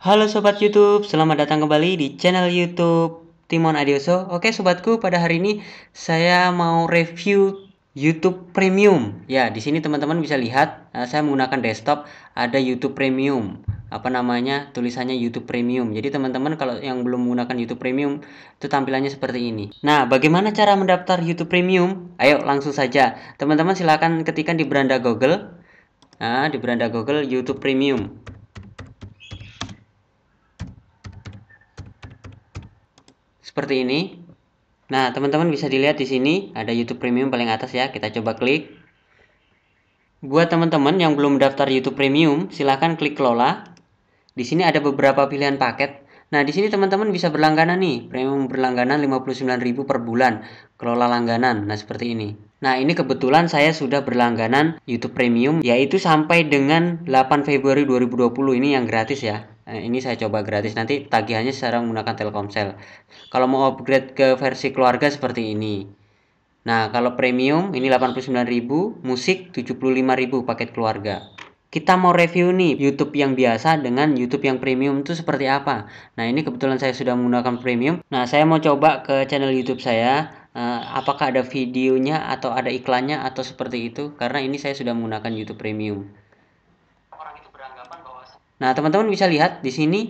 Halo Sobat Youtube, selamat datang kembali di channel Youtube Timon Adioso Oke Sobatku, pada hari ini saya mau review YouTube Premium Ya, di sini teman-teman bisa lihat eh, saya menggunakan desktop ada YouTube Premium apa namanya tulisannya YouTube Premium. Jadi teman-teman kalau yang belum menggunakan YouTube Premium itu tampilannya seperti ini. Nah, bagaimana cara mendaftar YouTube Premium? Ayo langsung saja. Teman-teman silahkan ketikkan di beranda Google. Nah, di beranda Google YouTube Premium. seperti ini. Nah, teman-teman bisa dilihat di sini ada YouTube Premium paling atas ya. Kita coba klik. Buat teman-teman yang belum daftar YouTube Premium, silahkan klik kelola. Di sini ada beberapa pilihan paket. Nah, di sini teman-teman bisa berlangganan nih. Premium berlangganan 59.000 per bulan. Kelola langganan. Nah, seperti ini. Nah, ini kebetulan saya sudah berlangganan YouTube Premium yaitu sampai dengan 8 Februari 2020 ini yang gratis ya. Eh, ini saya coba gratis nanti tagihannya secara menggunakan Telkomsel kalau mau upgrade ke versi keluarga seperti ini nah kalau premium ini 89.000 musik 75.000 paket keluarga kita mau review nih YouTube yang biasa dengan YouTube yang premium itu seperti apa nah ini kebetulan saya sudah menggunakan premium nah saya mau coba ke channel YouTube saya uh, apakah ada videonya atau ada iklannya atau seperti itu karena ini saya sudah menggunakan YouTube premium Nah, teman-teman bisa lihat di sini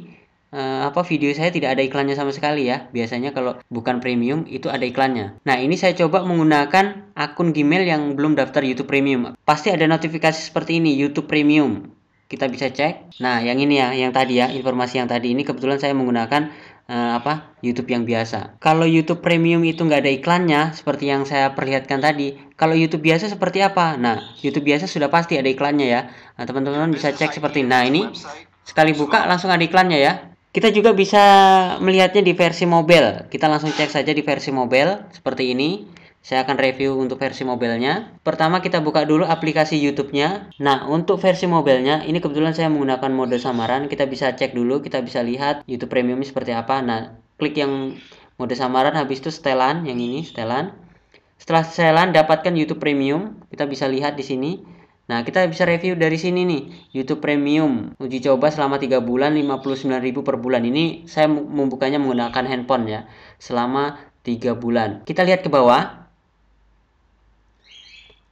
eh, apa video saya tidak ada iklannya sama sekali ya. Biasanya kalau bukan premium itu ada iklannya. Nah, ini saya coba menggunakan akun Gmail yang belum daftar YouTube Premium. Pasti ada notifikasi seperti ini, YouTube Premium. Kita bisa cek. Nah, yang ini ya, yang tadi ya, informasi yang tadi ini kebetulan saya menggunakan eh, apa YouTube yang biasa. Kalau YouTube Premium itu nggak ada iklannya, seperti yang saya perlihatkan tadi, kalau YouTube biasa seperti apa? Nah, YouTube biasa sudah pasti ada iklannya ya. Nah, teman-teman bisa cek seperti nah ini. Sekali buka langsung ada iklannya ya. Kita juga bisa melihatnya di versi mobile. Kita langsung cek saja di versi mobile seperti ini. Saya akan review untuk versi mobilnya. Pertama kita buka dulu aplikasi YouTube-nya. Nah, untuk versi mobilnya, ini kebetulan saya menggunakan mode samaran. Kita bisa cek dulu, kita bisa lihat YouTube Premium seperti apa. Nah, klik yang mode samaran, habis itu setelan, yang ini setelan. Setelah lan dapatkan YouTube Premium, kita bisa lihat di sini. Nah, kita bisa review dari sini nih, YouTube Premium. Uji coba selama 3 bulan 59.000 per bulan. Ini saya membukanya menggunakan handphone ya, selama 3 bulan. Kita lihat ke bawah.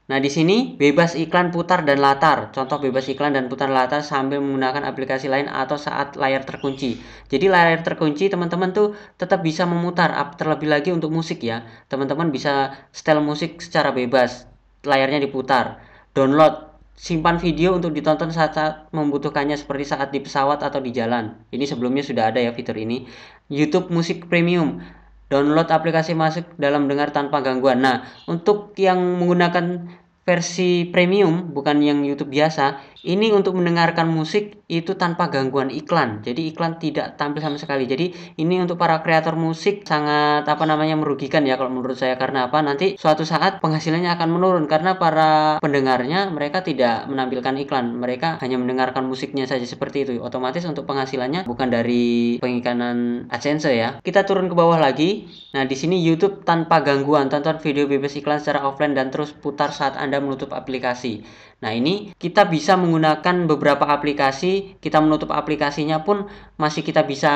Nah, di sini bebas iklan putar dan latar. Contoh bebas iklan dan putar latar sambil menggunakan aplikasi lain atau saat layar terkunci. Jadi layar terkunci teman-teman tuh tetap bisa memutar terlebih lagi untuk musik ya. Teman-teman bisa setel musik secara bebas. Layarnya diputar. Download simpan video untuk ditonton saat, saat membutuhkannya seperti saat di pesawat atau di jalan. Ini sebelumnya sudah ada ya fitur ini. YouTube Musik Premium download aplikasi masuk dalam dengar tanpa gangguan. Nah, untuk yang menggunakan versi premium bukan yang YouTube biasa, ini untuk mendengarkan musik itu tanpa gangguan iklan. Jadi iklan tidak tampil sama sekali. Jadi ini untuk para kreator musik sangat apa namanya merugikan ya kalau menurut saya karena apa? Nanti suatu saat penghasilannya akan menurun karena para pendengarnya mereka tidak menampilkan iklan. Mereka hanya mendengarkan musiknya saja seperti itu. Otomatis untuk penghasilannya bukan dari pengiklanan AdSense ya. Kita turun ke bawah lagi. Nah, di sini YouTube tanpa gangguan tonton video bebas iklan secara offline dan terus putar saat Anda menutup aplikasi. Nah, ini kita bisa menggunakan beberapa aplikasi, kita menutup aplikasinya pun masih kita bisa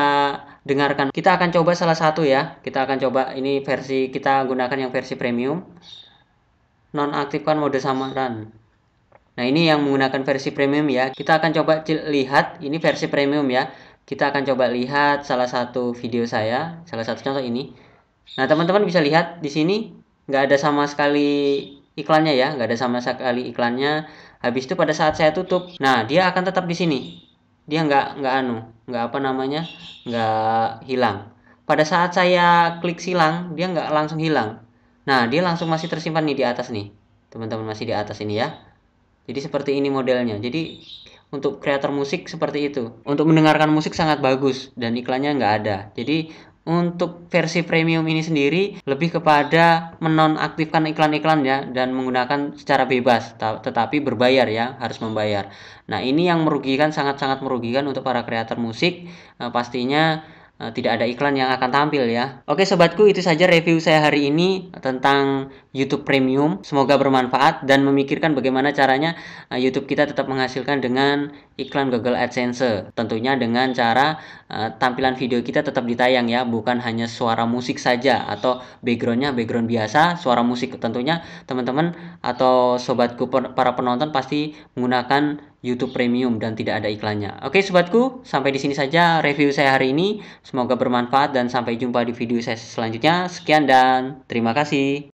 dengarkan. Kita akan coba salah satu ya. Kita akan coba ini versi kita gunakan yang versi premium. Nonaktifkan mode samaran. Nah, ini yang menggunakan versi premium ya. Kita akan coba lihat ini versi premium ya. Kita akan coba lihat salah satu video saya, salah satu contoh ini. Nah, teman-teman bisa lihat di sini nggak ada sama sekali iklannya ya, nggak ada sama sekali iklannya. Habis itu pada saat saya tutup, nah dia akan tetap di sini. Dia nggak nggak anu, nggak apa namanya, nggak hilang. Pada saat saya klik silang, dia nggak langsung hilang. Nah dia langsung masih tersimpan nih di atas nih, teman-teman masih di atas ini ya. Jadi seperti ini modelnya. Jadi untuk kreator musik seperti itu. Untuk mendengarkan musik sangat bagus dan iklannya nggak ada. Jadi untuk versi premium ini sendiri lebih kepada menonaktifkan iklan-iklan ya dan menggunakan secara bebas tetapi berbayar ya harus membayar. Nah, ini yang merugikan sangat-sangat merugikan untuk para kreator musik eh, pastinya Eh, tidak ada iklan yang akan tampil ya. Oke sobatku itu saja review saya hari ini tentang YouTube Premium. Semoga bermanfaat dan memikirkan bagaimana caranya eh, YouTube kita tetap menghasilkan dengan iklan Google AdSense. Tentunya dengan cara eh, tampilan video kita tetap ditayang ya, bukan hanya suara musik saja atau backgroundnya background biasa, suara musik tentunya teman-teman atau sobatku para penonton pasti menggunakan YouTube Premium dan tidak ada iklannya. Oke sobatku, sampai di sini saja review saya hari ini. Semoga bermanfaat dan sampai jumpa di video saya selanjutnya. Sekian dan terima kasih.